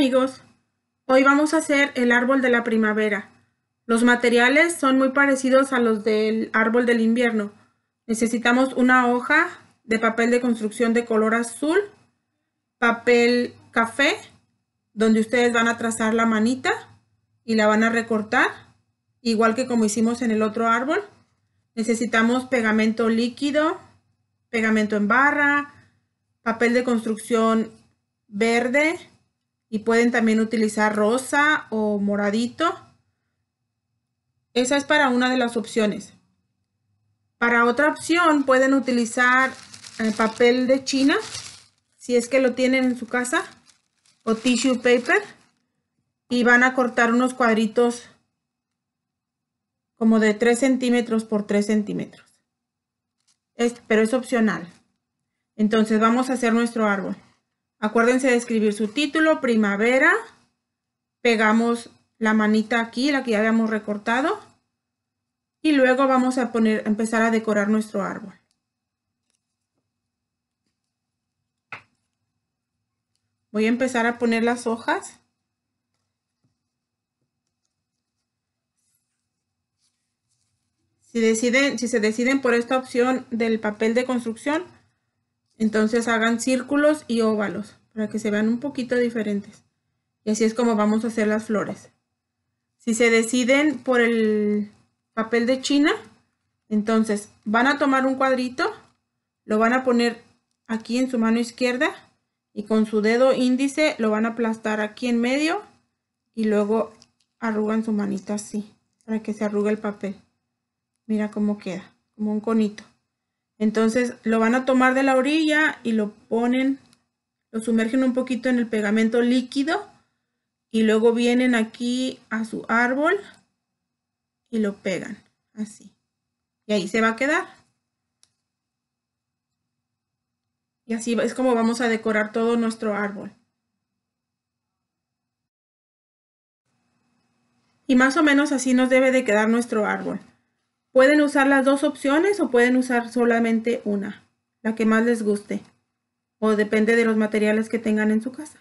amigos, hoy vamos a hacer el árbol de la primavera. Los materiales son muy parecidos a los del árbol del invierno. Necesitamos una hoja de papel de construcción de color azul, papel café, donde ustedes van a trazar la manita y la van a recortar, igual que como hicimos en el otro árbol. Necesitamos pegamento líquido, pegamento en barra, papel de construcción verde, y pueden también utilizar rosa o moradito. Esa es para una de las opciones. Para otra opción pueden utilizar eh, papel de china, si es que lo tienen en su casa, o tissue paper. Y van a cortar unos cuadritos como de 3 centímetros por 3 centímetros. pero es opcional. Entonces vamos a hacer nuestro árbol. Acuérdense de escribir su título, primavera. Pegamos la manita aquí, la que ya habíamos recortado. Y luego vamos a poner, empezar a decorar nuestro árbol. Voy a empezar a poner las hojas. Si, deciden, si se deciden por esta opción del papel de construcción, entonces hagan círculos y óvalos para que se vean un poquito diferentes. Y así es como vamos a hacer las flores. Si se deciden por el papel de china, entonces van a tomar un cuadrito, lo van a poner aquí en su mano izquierda y con su dedo índice lo van a aplastar aquí en medio y luego arrugan su manita así para que se arrugue el papel. Mira cómo queda, como un conito. Entonces lo van a tomar de la orilla y lo ponen, lo sumergen un poquito en el pegamento líquido y luego vienen aquí a su árbol y lo pegan así. Y ahí se va a quedar. Y así es como vamos a decorar todo nuestro árbol. Y más o menos así nos debe de quedar nuestro árbol. Pueden usar las dos opciones o pueden usar solamente una, la que más les guste. O depende de los materiales que tengan en su casa.